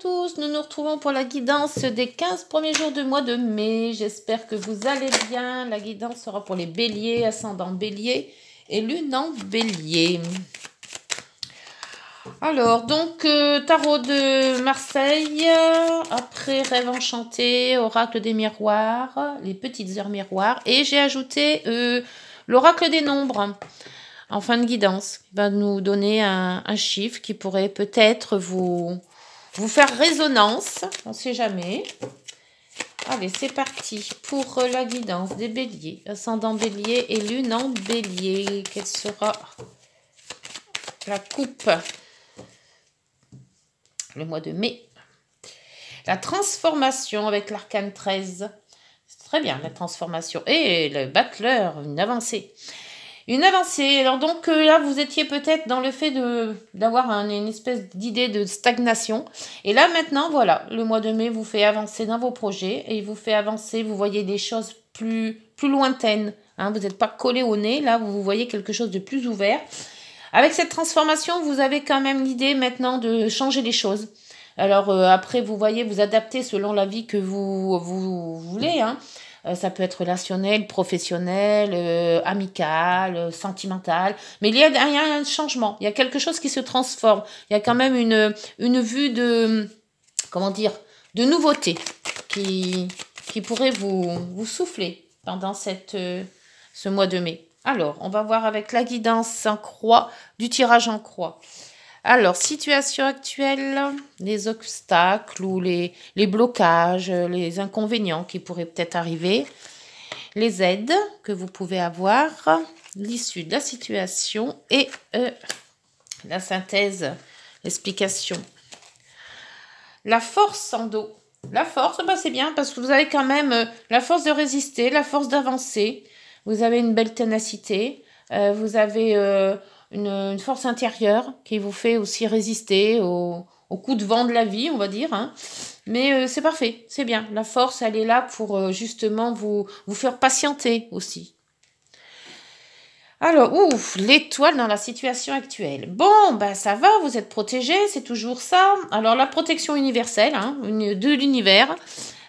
tous, nous nous retrouvons pour la guidance des 15 premiers jours du mois de mai. J'espère que vous allez bien. La guidance sera pour les béliers, ascendant bélier et lune en bélier. Alors, donc, euh, tarot de Marseille, après rêve enchanté, oracle des miroirs, les petites heures miroirs, et j'ai ajouté euh, l'oracle des nombres en fin de guidance, va nous donner un chiffre qui pourrait peut-être vous, vous faire résonance. On ne sait jamais. Allez, c'est parti pour euh, la guidance des béliers. Ascendant bélier et lune en bélier. Quelle sera la coupe le mois de mai. La transformation avec l'arcane 13. Très bien, la transformation. Et le battleur, une avancée une avancée. Alors donc euh, là, vous étiez peut-être dans le fait d'avoir une espèce d'idée de stagnation. Et là maintenant, voilà, le mois de mai vous fait avancer dans vos projets et il vous fait avancer. Vous voyez des choses plus plus lointaines. Hein, vous n'êtes pas collé au nez. Là, vous voyez quelque chose de plus ouvert. Avec cette transformation, vous avez quand même l'idée maintenant de changer les choses. Alors euh, après, vous voyez, vous adaptez selon la vie que vous, vous voulez. Hein. Euh, ça peut être relationnel, professionnel, euh, amical, euh, sentimental. Mais il y, a, rien un changement, il y a quelque chose qui se transforme. Il y a quand même une, une vue de, comment dire, de nouveauté qui, qui pourrait vous, vous souffler pendant cette, ce mois de mai. Alors, on va voir avec la guidance en croix, du tirage en croix. Alors, situation actuelle, les obstacles ou les, les blocages, les inconvénients qui pourraient peut-être arriver, les aides que vous pouvez avoir, l'issue de la situation et euh, la synthèse, l'explication. La force en dos. La force, bah c'est bien parce que vous avez quand même euh, la force de résister, la force d'avancer. Vous avez une belle ténacité. Euh, vous avez une, force intérieure qui vous fait aussi résister au, au coup de vent de la vie, on va dire. Hein. Mais euh, c'est parfait, c'est bien. La force, elle est là pour euh, justement vous, vous faire patienter aussi. Alors, ouf, l'étoile dans la situation actuelle. Bon, bah ça va, vous êtes protégé, c'est toujours ça. Alors, la protection universelle hein, de l'univers,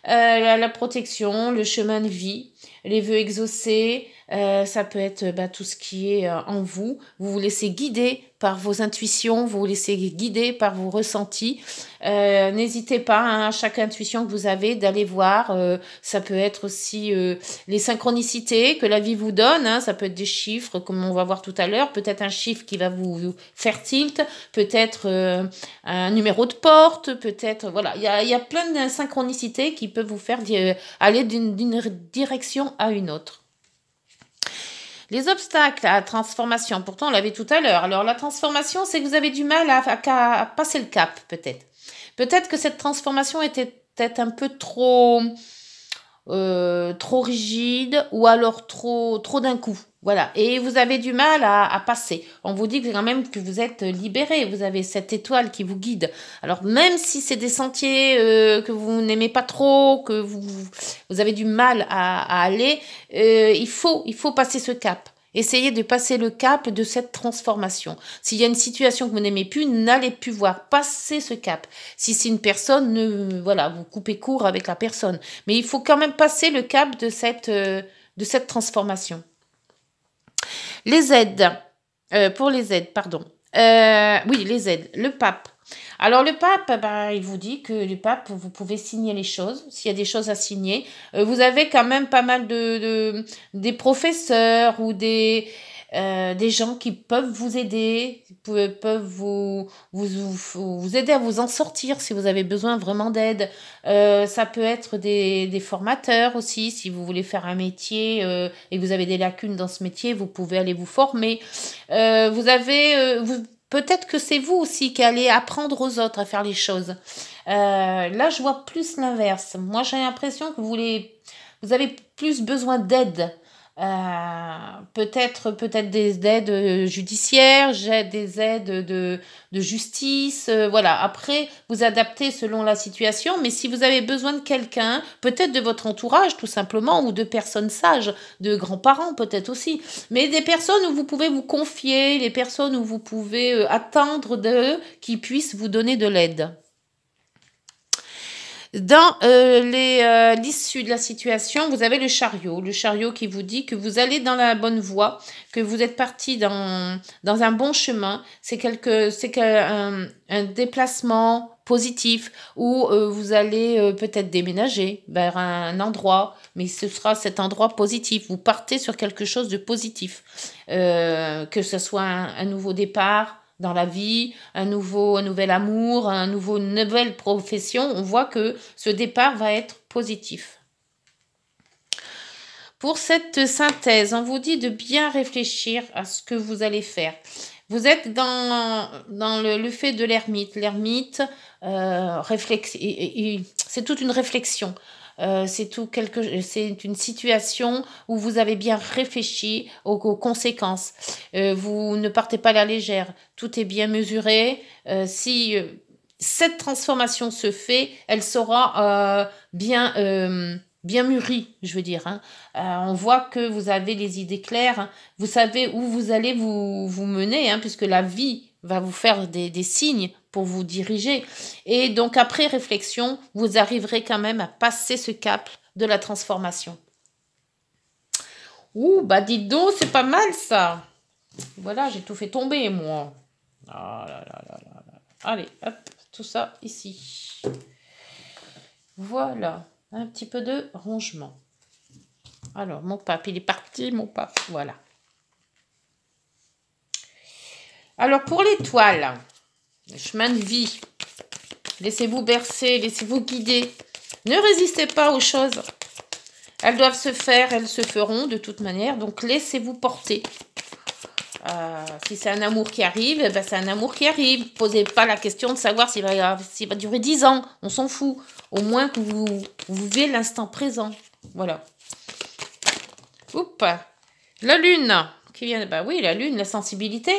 euh, la, protection, le chemin de vie, les vœux exaucés, euh, ça peut être bah, tout ce qui est euh, en vous. Vous vous laissez guider par vos intuitions, vous laissez guider par vos ressentis. Euh, n'hésitez pas hein, à chaque intuition que vous avez d'aller voir. Euh, ça peut être aussi euh, les synchronicités que la vie vous donne. Hein. ça peut être des chiffres, comme on va voir tout à l'heure. Peut-être un chiffre qui va vous faire tilt. Peut-être un numéro de porte. Peut-être voilà, il y a, y a plein de synchronicités qui peuvent vous faire aller d'une direction à une autre. Les obstacles à la transformation, pourtant on l'avait tout à l'heure. Alors la transformation, c'est que vous avez du mal à, passer le cap, peut-être. Peut-être que cette transformation était peut-être un peu trop, euh, trop rigide ou alors trop, trop d'un coup. Voilà. Et vous avez du mal à, passer. On vous dit quand même que vous êtes libéré. Vous avez cette étoile qui vous guide. Alors même si c'est des sentiers euh, que vous n'aimez pas trop, que vous, vous avez du mal à, aller, euh, il faut il faut passer ce cap. Essayez de passer le cap de cette transformation. S'il y a une situation que vous n'aimez plus, n'allez plus voir. Passez ce cap. Si c'est une personne, ne, voilà, vous coupez court avec la personne. Mais il faut quand même passer le cap de cette, euh, de cette transformation. Les aides. Euh, pour les aides, pardon. Euh, oui, les aides. Le pape. Alors le pape, ben, il vous dit que le pape, vous pouvez signer les choses, s'il y a des choses à signer. Euh, vous avez quand même pas mal de, de des professeurs ou des euh, des gens qui peuvent vous aider, peuvent vous, vous, aider à vous en sortir si vous avez besoin vraiment d'aide. Euh, ça peut être des, formateurs aussi, si vous voulez faire un métier euh, et que vous avez des lacunes dans ce métier, vous pouvez aller vous former. vous avez... Peut-être que c'est vous aussi qui allez apprendre aux autres à faire les choses. là, je vois plus l'inverse. Moi, j'ai l'impression que vous, voulez, vous avez plus besoin d'aide euh, peut-être peut-être des aides euh, judiciaires, des aides de, de justice, euh, voilà. Après, vous adaptez selon la situation, mais si vous avez besoin de quelqu'un, peut-être de votre entourage tout simplement, ou de personnes sages, de grands-parents peut-être aussi, mais des personnes où vous pouvez vous confier, les personnes où vous pouvez attendre d'eux qui puissent vous donner de l'aide. Dans euh, euh, l'issue de la situation, vous avez le chariot, le chariot qui vous dit que vous allez dans la bonne voie, que vous êtes parti dans, un bon chemin. C'est un, déplacement positif où euh, vous allez peut-être déménager vers un endroit, mais ce sera cet endroit positif. Vous partez sur quelque chose de positif, que ce soit un nouveau départ, dans la vie, un nouveau, nouvel amour, un nouveau, une nouvelle profession, on voit que ce départ va être positif. Pour cette synthèse, on vous dit de bien réfléchir à ce que vous allez faire. Vous êtes dans, dans le, fait de l'ermite. L'ermite euh, réflexe, c'est toute une réflexion. Euh, c'est tout quelque, c'est une situation où vous avez bien réfléchi aux, conséquences. Euh, vous ne partez pas la légère. Tout est bien mesuré. Euh, si cette transformation se fait, elle sera bien bien mûrie, je veux dire. Hein. on voit que vous avez les idées claires. Vous savez où vous allez vous mener, hein, puisque la vie va vous faire des signes pour vous diriger. Et donc après réflexion, vous arriverez quand même à passer ce cap de la transformation. Ouh, bah dites donc, c'est pas mal ça. Voilà, j'ai tout fait tomber, moi. Ah Allez, hop, tout ça ici. Voilà, un petit peu de rangement. Alors, mon pape, il est parti, mon pape. Voilà. Alors, pour l'étoile, le chemin de vie. Laissez-vous bercer, laissez-vous guider. Ne résistez pas aux choses. Elles doivent se faire, elles se feront de toute manière. Donc laissez-vous porter. Euh, si c'est un amour qui arrive, eh ben, c'est un amour qui arrive. Posez pas la question de savoir s'il va, va, durer dix ans. On s'en fout. Au moins que vous, vivez l'instant présent. Voilà. Oups. La lune qui vient. Bah oui, la lune, la sensibilité.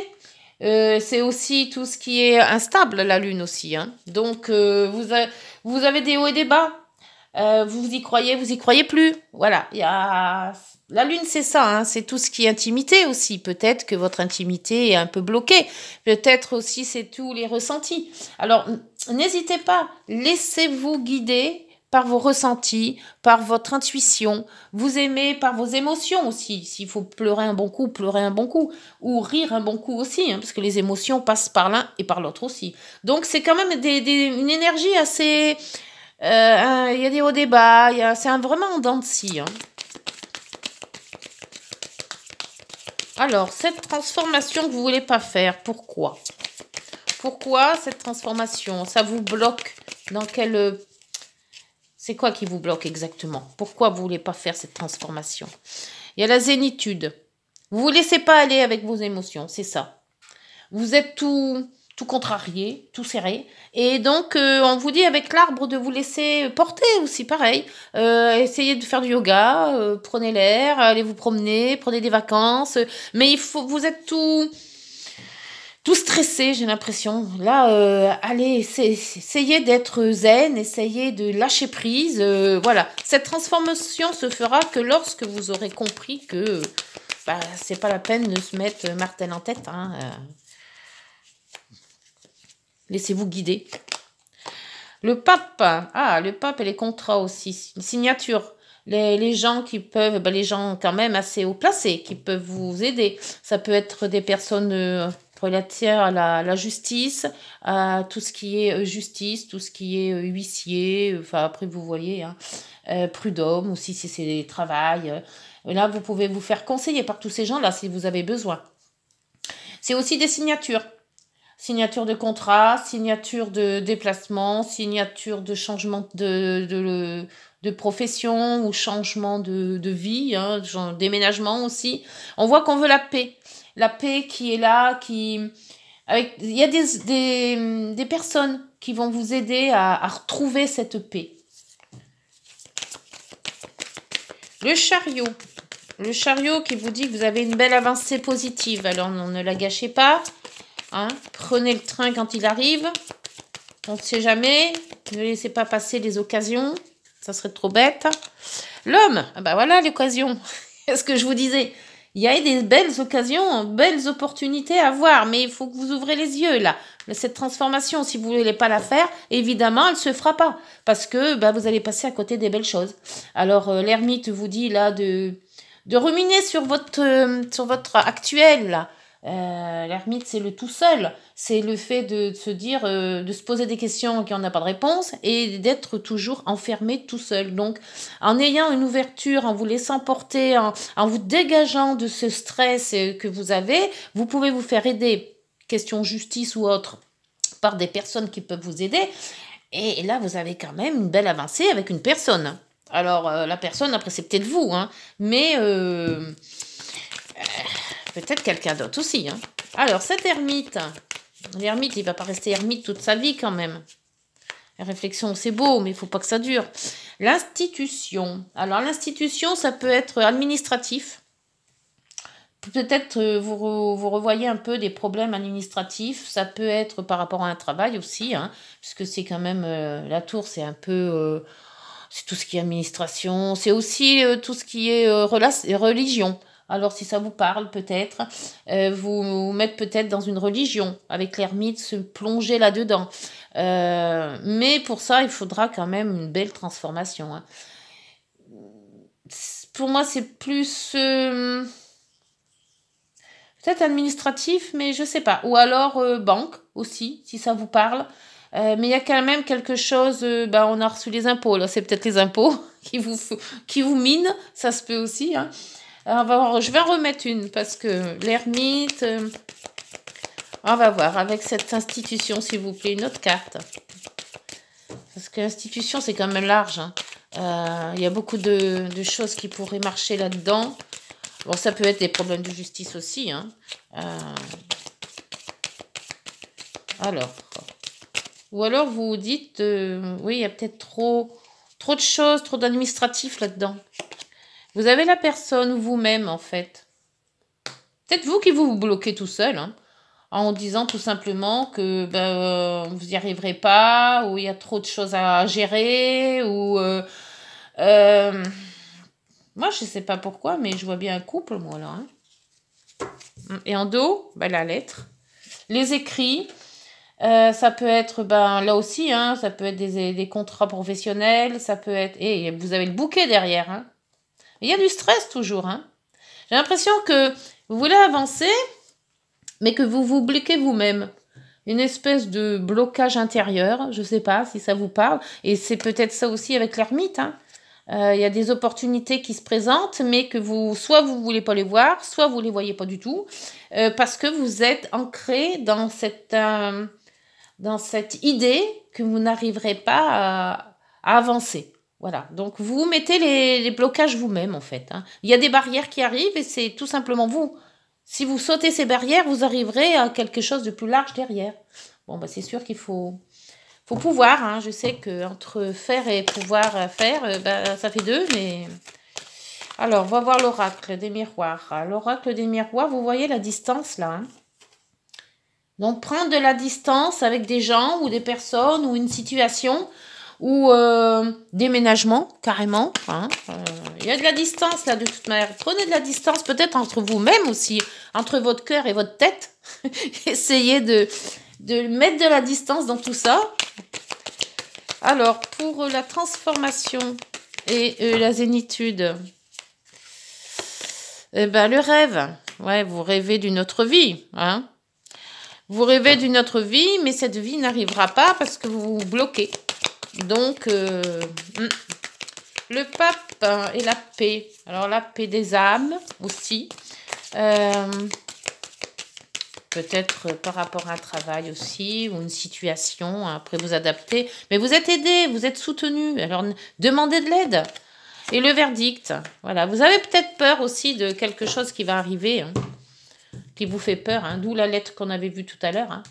Euh, c'est aussi tout ce qui est instable, la Lune aussi. Hein. Donc, euh, vous, vous avez des hauts et des bas. Euh, vous y croyez, vous y croyez plus. Voilà. Y a... La Lune, c'est ça. Hein. C'est tout ce qui est intimité aussi. Peut-être que votre intimité est un peu bloquée. Peut-être aussi, c'est tous les ressentis. Alors, n'hésitez pas. Laissez-vous guider par vos ressentis, par votre intuition. Vous aimez par vos émotions aussi. S'il faut pleurer un bon coup, pleurer un bon coup. Ou rire un bon coup aussi, hein, parce que les émotions passent par l'un et par l'autre aussi. Donc c'est quand même une énergie assez... Euh, il y a des hauts débats, c'est vraiment en dents de hein. Alors, cette transformation que vous voulez pas faire, pourquoi Pourquoi cette transformation Ça vous bloque dans quel c'est quoi qui vous bloque exactement Pourquoi vous voulez pas faire cette transformation Il y a la zénitude. Vous ne vous laissez pas aller avec vos émotions, c'est ça. Vous êtes tout tout contrarié, tout serré. Et donc, euh, on vous dit avec l'arbre de vous laisser porter aussi, pareil. Euh, essayez de faire du yoga, euh, prenez l'air, allez vous promener, prenez des vacances. Mais il faut, vous êtes tout tout stressé, j'ai l'impression. Là, euh, allez, essayez d'être zen, essayez de lâcher prise. Euh, voilà, cette transformation se fera que lorsque vous aurez compris que Ce bah, c'est pas la peine de se mettre martel en tête. Hein, euh. Laissez-vous guider. Le pape, ah, le pape et les contrats aussi, Une signature. Les, gens qui peuvent, bah, les gens quand même assez haut placés qui peuvent vous aider. Ça peut être des personnes pour à la, la, euh, euh, justice, tout ce qui est justice, tout ce qui est huissier, enfin après vous voyez, hein, euh, prud'homme aussi si c'est travail. Là, vous pouvez vous faire conseiller par tous ces gens-là si vous avez besoin. C'est aussi des signatures signature de contrat, signature de déplacement, signature de changement de, de, profession ou changement de, vie, hein, déménagement aussi. On voit qu'on veut la paix. La paix qui est là, qui... il y a des, personnes qui vont vous aider à, retrouver cette paix. Le chariot. Le chariot qui vous dit que vous avez une belle avancée positive. Alors, on ne la gâchez pas. Hein, prenez le train quand il arrive. On ne sait jamais. Ne laissez pas passer les occasions. Ça serait trop bête. L'homme, ah bah voilà l'occasion. est ce que je vous disais. Il y a des belles occasions, belles opportunités à voir, mais il faut que vous ouvrez les yeux là. Cette transformation, si vous ne voulez pas la faire, évidemment, elle ne se fera pas parce que bah, vous allez passer à côté des belles choses. Alors euh, l'ermite vous dit là de, de ruminer sur votre, euh, sur votre actuel là euh, l'ermite, c'est le tout seul. C'est le fait de, se dire, euh, de se poser des questions qui n'en a pas de réponse et d'être toujours enfermé tout seul. Donc, en ayant une ouverture, en vous laissant porter, en, vous dégageant de ce stress euh, que vous avez, vous pouvez vous faire aider, question justice ou autre, par des personnes qui peuvent vous aider. Et là, vous avez quand même une belle avancée avec une personne. Alors, la personne, après, c'est peut-être vous, hein, mais... Peut-être quelqu'un d'autre aussi. Hein. Alors, cet ermite, l'ermite, il va pas rester ermite toute sa vie quand même. La réflexion, c'est beau, mais il faut pas que ça dure. L'institution. Alors, l'institution, ça peut être administratif. Peut-être euh, vous, vous revoyez un peu des problèmes administratifs. Ça peut être par rapport à un travail aussi, hein, puisque c'est quand même. Euh, la tour, c'est un peu. Euh, c'est tout ce qui est administration. C'est aussi tout ce qui est religion. Alors si ça vous parle peut-être, euh, vous, vous mettre peut-être dans une religion avec l'ermite, se plonger là-dedans. Euh, mais pour ça, il faudra quand même une belle transformation. Hein. Pour moi, c'est plus euh, peut-être administratif, mais je ne sais pas. Ou alors banque aussi, si ça vous parle. mais il y a quand même quelque chose, ben, on a reçu les impôts, là, c'est peut-être les impôts qui vous, qui vous minent, ça se peut aussi. Hein je vais en remettre une parce que l'ermite... Euh, on va voir avec cette institution, s'il vous plaît, une autre carte. Parce que l'institution, c'est quand même large. Hein. Euh, il y a beaucoup de, choses qui pourraient marcher là-dedans. Bon, ça peut être des problèmes de justice aussi. Hein. Euh, alors. Ou alors vous dites, oui, il y a peut-être trop, trop de choses, trop d'administratifs là-dedans. Vous avez la personne vous-même, en fait. Peut-être vous qui vous, bloquez tout seul, hein, en disant tout simplement que ben, euh, vous n'y arriverez pas, ou il y a trop de choses à gérer, ou... Euh, euh, moi, je ne sais pas pourquoi, mais je vois bien un couple, moi, là. Hein. Et en dos, ben, la lettre. Les écrits, ça peut être, ben, là aussi, hein, ça peut être des, des, contrats professionnels, ça peut être... Et vous avez le bouquet derrière, hein. Il y a du stress toujours. Hein. J'ai l'impression que vous voulez avancer, mais que vous vous bloquez vous-même. Une espèce de blocage intérieur, je ne sais pas si ça vous parle. Et c'est peut-être ça aussi avec l'ermite. Hein. Euh, il y a des opportunités qui se présentent, mais que vous, soit vous ne voulez pas les voir, soit vous ne les voyez pas du tout, euh, parce que vous êtes ancré dans cette, euh, dans cette idée que vous n'arriverez pas à, avancer. Voilà, donc vous mettez les, blocages vous-même en fait. Hein. Il y a des barrières qui arrivent et c'est tout simplement vous. Si vous sautez ces barrières, vous arriverez à quelque chose de plus large derrière. Bon, bah, c'est sûr qu'il faut, pouvoir. Hein. Je sais qu'entre faire et pouvoir faire, euh, bah, ça fait deux, mais... Alors, on va voir l'oracle des miroirs. Ah, l'oracle des miroirs, vous voyez la distance là. Hein. Donc, prendre de la distance avec des gens ou des personnes ou une situation ou euh, déménagement, carrément. Hein, euh, il y a de la distance là, de toute manière. Prenez de la distance peut-être entre vous-même aussi, entre votre cœur et votre tête. Essayez de, de mettre de la distance dans tout ça. Alors, pour la transformation et euh, la zénitude, eh ben, le rêve. Ouais, vous rêvez d'une autre vie. Hein. Vous rêvez d'une autre vie, mais cette vie n'arrivera pas parce que vous vous bloquez. Donc, euh, hmm. le pape et la paix. Alors, la paix des âmes aussi. Euh, peut-être par rapport à un travail aussi ou une situation. Hein, après, vous adaptez, Mais vous êtes aidé, vous êtes soutenu. Alors, demandez de l'aide. Et le verdict. Voilà. Vous avez peut-être peur aussi de quelque chose qui va arriver, hein, qui vous fait peur. Hein. D'où la lettre qu'on avait vue tout à l'heure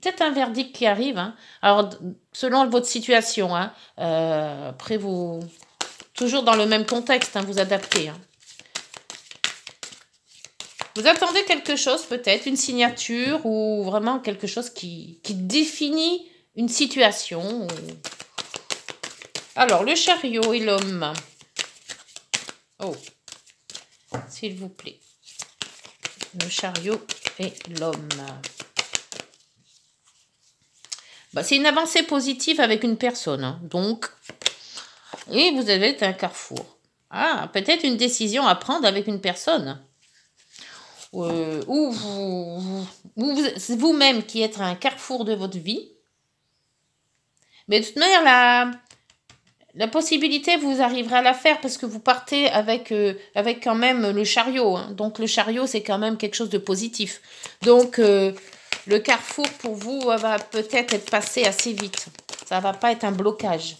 peut-être un verdict qui arrive. Hein. Alors, selon votre situation, hein, euh, après vous, toujours dans le même contexte, hein, vous adaptez. Vous attendez quelque chose peut-être, une signature ou vraiment quelque chose qui, définit une situation. Alors, le chariot et l'homme. Oh, s'il vous plaît. Le chariot et l'homme. Bah, c'est une avancée positive avec une personne. Hein. Donc, et vous avez un carrefour. Ah, peut-être une décision à prendre avec une personne. Euh, ou vous-même vous, vous, qui êtes un carrefour de votre vie. Mais de toute manière, la, la possibilité, vous arriverez à la faire parce que vous partez avec, euh, avec quand même le chariot. Hein. Donc le chariot, c'est quand même quelque chose de positif. Donc... Euh, le carrefour pour vous euh, va peut-être être passé assez vite. Ça va pas être un blocage.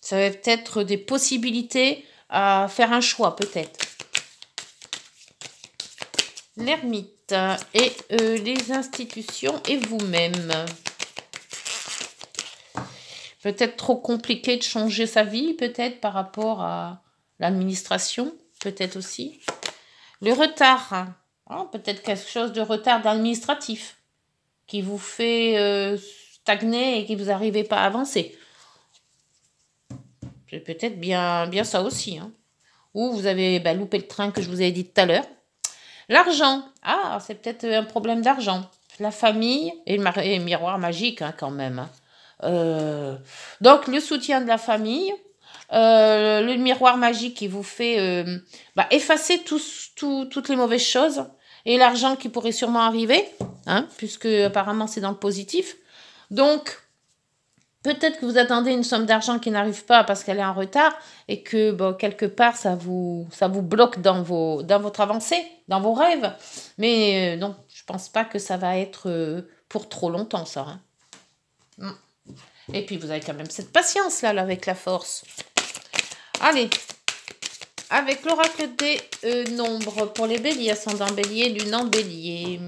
Ça va peut-être des possibilités à faire un choix peut-être. L'ermite et euh, les institutions et vous-même. Peut-être trop compliqué de changer sa vie, peut-être par rapport à l'administration, peut-être aussi. Le retard, hein, peut-être quelque chose de retard administratif qui vous fait euh, stagner et qui vous arrivez pas à avancer. C'est peut-être bien, bien ça aussi. Hein. Ou vous avez bah, loupé le train que je vous ai dit tout à l'heure. L'argent. Ah, c'est peut-être un problème d'argent. La famille et le, miroir magique hein, quand même. Hein. Euh, donc le soutien de la famille, euh, le miroir magique qui vous fait bah, effacer toutes les mauvaises choses et l'argent qui pourrait sûrement arriver, hein, puisque apparemment c'est dans le positif. Donc, peut-être que vous attendez une somme d'argent qui n'arrive pas parce qu'elle est en retard et que bon, quelque part ça vous, ça vous bloque dans, vos, dans votre avancée, dans vos rêves. Mais non, euh, je pense pas que ça va être euh, pour trop longtemps ça. Hein. Mm. Et puis vous avez quand même cette patience là avec la force. Allez, avec l'oracle des euh, nombres pour les béliers, ascendant bélier, lune en bélier.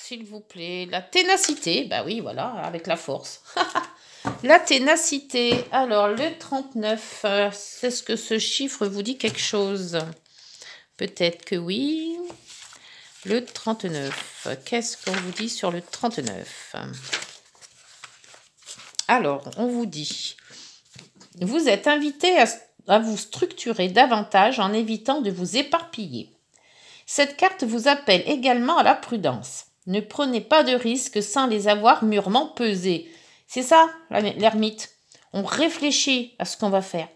S'il vous plaît, la ténacité, bah oui, voilà, avec la force. la ténacité, alors le 39, est ce que ce chiffre vous dit quelque chose Peut-être que oui. Le 39, qu'est-ce qu'on vous dit sur le 39 alors, on vous dit, vous êtes invité à, vous structurer davantage en évitant de vous éparpiller. Cette carte vous appelle également à la prudence. Ne prenez pas de risques sans les avoir mûrement pesés. C'est ça, l'ermite. On réfléchit à ce qu'on va faire.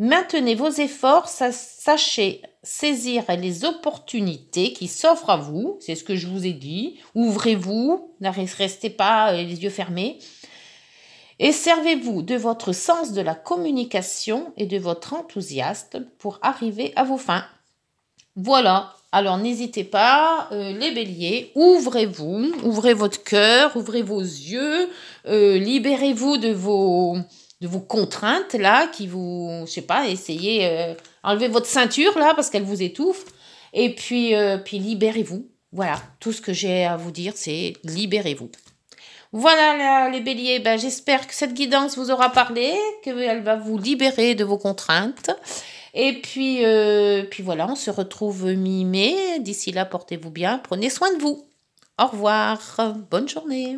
Maintenez vos efforts, sachez saisir les opportunités qui s'offrent à vous, c'est ce que je vous ai dit. Ouvrez-vous, ne restez pas euh, les yeux fermés et servez-vous de votre sens de la communication et de votre enthousiasme pour arriver à vos fins. Voilà, alors n'hésitez pas, euh, les béliers, ouvrez-vous, ouvrez votre cœur, ouvrez vos yeux, euh, libérez-vous de vos, de vos contraintes là, qui vous, je sais pas, essayez, euh, enlevez votre ceinture là parce qu'elle vous étouffe, et puis, puis libérez-vous. Voilà, tout ce que j'ai à vous dire, c'est libérez-vous. Voilà les béliers, ben, j'espère que cette guidance vous aura parlé, qu'elle va vous libérer de vos contraintes. Et puis, euh, puis voilà, on se retrouve mi-mai. D'ici là, portez-vous bien, prenez soin de vous. Au revoir, bonne journée.